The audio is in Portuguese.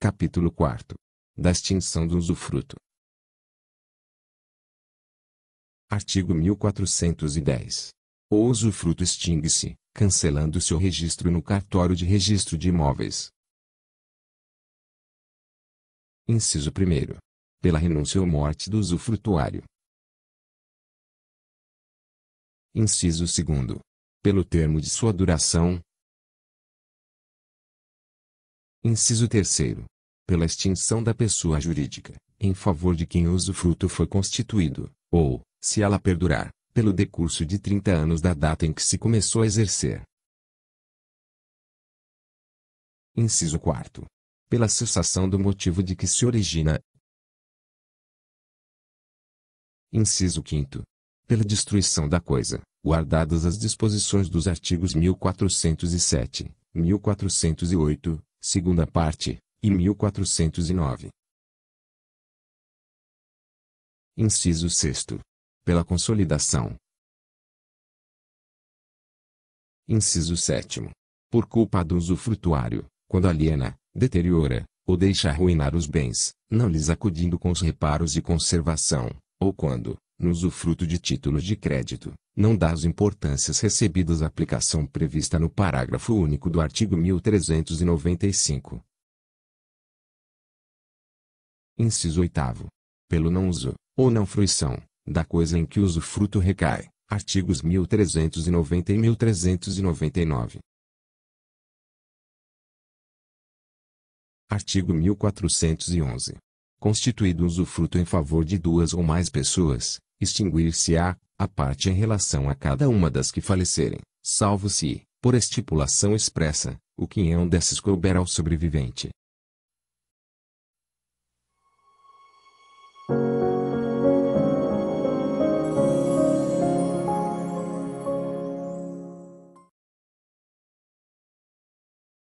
Capítulo 4 Da extinção do usufruto. Artigo 1410. O usufruto extingue-se, cancelando seu registro no cartório de registro de imóveis. Inciso 1. Pela renúncia ou morte do usufrutuário. Inciso 2. Pelo termo de sua duração, Inciso 3 pela extinção da pessoa jurídica, em favor de quem o usufruto foi constituído, ou, se ela perdurar, pelo decurso de 30 anos da data em que se começou a exercer. Inciso 4. Pela cessação do motivo de que se origina. Inciso 5. Pela destruição da coisa, guardadas as disposições dos artigos 1407, 1408, segunda parte, e 1409. Inciso 6. Pela consolidação. Inciso 7. Por culpa do usufrutuário, quando aliena, deteriora, ou deixa arruinar os bens, não lhes acudindo com os reparos de conservação, ou quando, no usufruto de títulos de crédito, não das importâncias recebidas à aplicação prevista no parágrafo único do artigo 1395. Inciso 8. Pelo não uso, ou não fruição, da coisa em que o usufruto recai. Artigos 1390 e 1399. Artigo 1411. Constituído o usufruto em favor de duas ou mais pessoas, extinguir-se-á, a parte em relação a cada uma das que falecerem, salvo se, por estipulação expressa, o quinhão é desses couber ao sobrevivente,